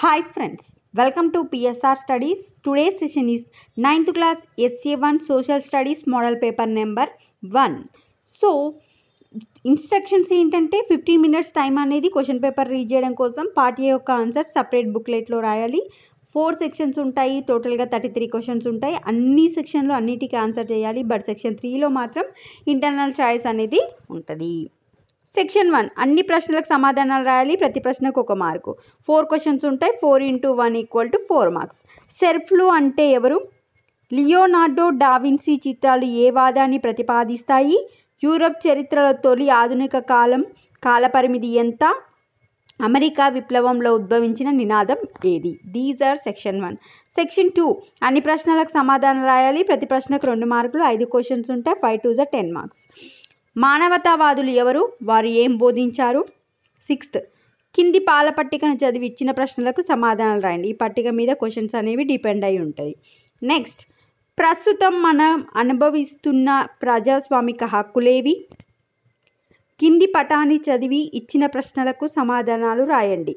Hi friends welcome to PSR studies today session is ninth class SA one social studies model paper number one so instructions ఏంటంటే fifteen minutes time అనేది question paper read చేయడం కోసం part A యొక్క answer separate బుక్లెట్లో రాయాలి four sections ఉంటాయి టోటల్గా thirty three questions ఉంటాయి అన్ని సెక్షన్లో అన్నిటికీ ఆన్సర్ చేయాలి బట్ సెక్షన్ త్రీలో మాత్రం ఇంటర్నల్ చాయిస్ అనేది ఉంటుంది సెక్షన్ వన్ అన్ని ప్రశ్నలకు సమాధానాలు రాయాలి ప్రతి ప్రశ్నకు ఒక మార్కు ఫోర్ క్వశ్చన్స్ ఉంటాయి four into one equal to four marks సెర్ఫ్లు అంటే ఎవరు లియోనార్డో డావిన్సీ చిత్రాలు ఏ వాదాన్ని ప్రతిపాదిస్తాయి యూరప్ చరిత్రల తొలి ఆధునిక కాలం కాలపరిమితి ఎంత అమెరికా విప్లవంలో ఉద్భవించిన నినాదం ఏది these are section one section two అన్ని ప్రశ్నలకు సమాధానం రాయాలి ప్రతి ప్రశ్నకు రెండు మార్కులు ఐదు క్వశ్చన్స్ ఉంటాయి ఫైవ్ టూ జ టెన్ మార్క్స్ మానవతావాదులు ఎవరు వారు ఏం బోధించారు సిక్స్త్ కింది పాల పట్టికను చదివి ఇచ్చిన ప్రశ్నలకు సమాధానాలు రాయండి ఈ పట్టిక మీద క్వశ్చన్స్ అనేవి డిపెండ్ అయి ఉంటాయి నెక్స్ట్ ప్రస్తుతం మనం అనుభవిస్తున్న ప్రజాస్వామిక హక్కులేవి కింది పటాన్ని చదివి ఇచ్చిన ప్రశ్నలకు సమాధానాలు రాయండి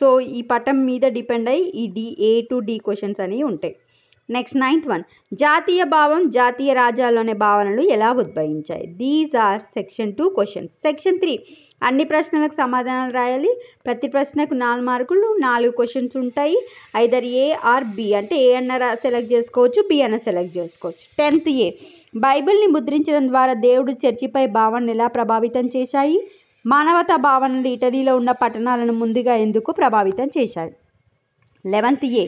సో ఈ పటం మీద డిపెండ్ అయ్యి ఈ D A to D questions అనేవి ఉంటాయి నెక్స్ట్ నైన్త్ వన్ జాతీయ భావం జాతీయ రాజ్యాలు అనే భావనలు ఎలా ఉద్భవించాయి these are section two questions section three అన్ని ప్రశ్నలకు సమాధానాలు రాయాలి ప్రతి ప్రశ్నకు నాలుగు మార్కులు నాలుగు క్వశ్చన్స్ ఉంటాయి ఐదర్ ఏ ఆర్ బి అంటే ఏ అన్న సెలెక్ట్ చేసుకోవచ్చు బి అన్న సెలెక్ట్ చేసుకోవచ్చు టెన్త్ ఏ బైబిల్ని ముద్రించడం ద్వారా దేవుడు చర్చిపై భావనను ఎలా ప్రభావితం చేశాయి మానవతా భావనలు ఇటలీలో ఉన్న పట్టణాలను ముందుగా ఎందుకు ప్రభావితం చేశాయి లెవెంత్ ఏ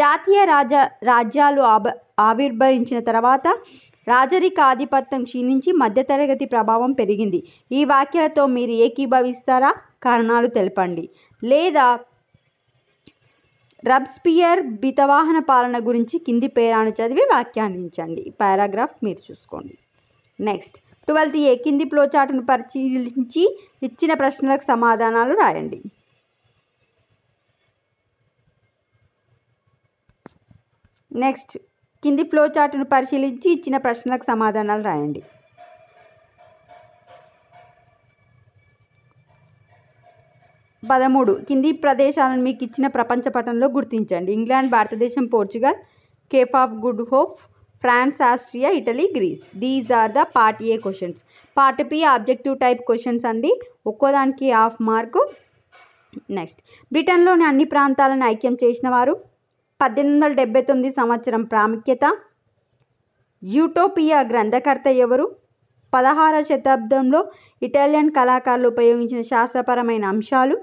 జాతీయ రాజ రాజ్యాలు ఆబ ఆవిర్భవించిన తర్వాత రాజరిక ఆధిపత్యం క్షీణించి మధ్యతరగతి ప్రభావం పెరిగింది ఈ వ్యాఖ్యలతో మీరు ఏకీభవిస్తారా కారణాలు తెలపండి లేదా రబ్స్పియర్ బితవాహన పాలన గురించి కింది పేరాను చదివి వ్యాఖ్యానించండి పారాగ్రాఫ్ మీరు చూసుకోండి నెక్స్ట్ ట్వెల్త్ ఏ కింది ప్లోచాటును పరిశీలించి ఇచ్చిన ప్రశ్నలకు సమాధానాలు రాయండి నెక్స్ట్ కింది ఫ్లో చార్ట్ను పరిశీలించి ఇచ్చిన ప్రశ్నలకు సమాధానాలు రాయండి పదమూడు కింది ప్రదేశాలను మీకు ఇచ్చిన ప్రపంచ పటంలో గుర్తించండి ఇంగ్లాండ్ భారతదేశం Portugal Cape of Good Hope France Austria Italy Greece these are the part A questions part B objective type questions అండి ఒక్కోదానికి హాఫ్ మార్కు నెక్స్ట్ బ్రిటన్లోని అన్ని ప్రాంతాలను ఐక్యం చేసిన వారు పద్దెనిమిది డెబ్బై తొమ్మిది సంవత్సరం ప్రాముఖ్యత యూటోపియా గ్రంథకర్త ఎవరు పదహార శతాబ్దంలో ఇటాలియన్ కళాకారులు ఉపయోగించిన శాస్త్రపరమైన అంశాలు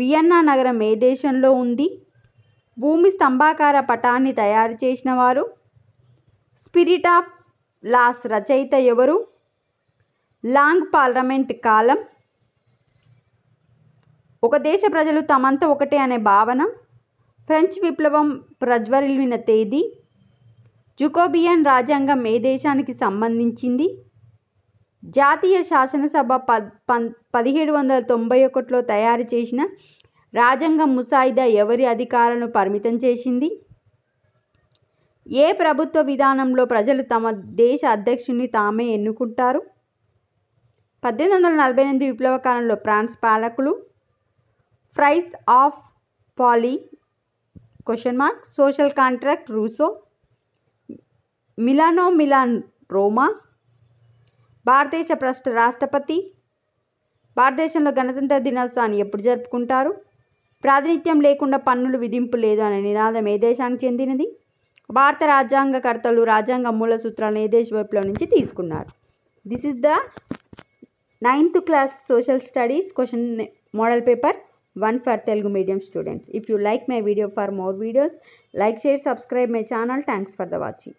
వియన్నా నగరం ఏ దేశంలో ఉంది భూమి స్తంభాకార పటాన్ని తయారు చేసిన వారు స్పిరిట్ ఆఫ్ లాస్ రచయిత ఎవరు లాంగ్ పార్లమెంట్ కాలం ఒక దేశ ప్రజలు తమంతా ఒకటే అనే భావన ఫ్రెంచ్ విప్లవం ప్రజ్వరిల్లిన తేదీ జుకోబియన్ రాజ్యాంగం ఏ దేశానికి సంబంధించింది జాతీయ శాసనసభ ప పదిహేడు వందల తొంభై ఒకటిలో తయారు చేసిన రాజ్యాంగం ముసాయిదా ఎవరి అధికారాలను పరిమితం చేసింది ఏ ప్రభుత్వ విధానంలో ప్రజలు తమ దేశ అధ్యక్షుడిని తామే ఎన్నుకుంటారు పద్దెనిమిది వందల నలభై ఎనిమిది విప్లవ కాలంలో ఫ్రాన్స్ పాలకులు ఫ్రైస్ ఆఫ్ పాలీ question mark social contract Rousseau Milano Milan Roma భారతదేశ ప్రష్ట రాష్ట్రపతి భారతదేశంలో గణతంత్ర దినోత్సవాన్ని ఎప్పుడు జరుపుకుంటారు ప్రాతినిధ్యం లేకుండా పన్నులు విధింపు లేదు అనే నినాదం ఏ దేశానికి చెందినది భారత రాజ్యాంగకర్తలు రాజ్యాంగ మూల సూత్రాలను ఏ దేశ వైపులో నుంచి తీసుకున్నారు this is the ninth class social studies question model paper one for Telugu medium students. If you like my video for more videos, like, share, subscribe my channel. Thanks for the watching.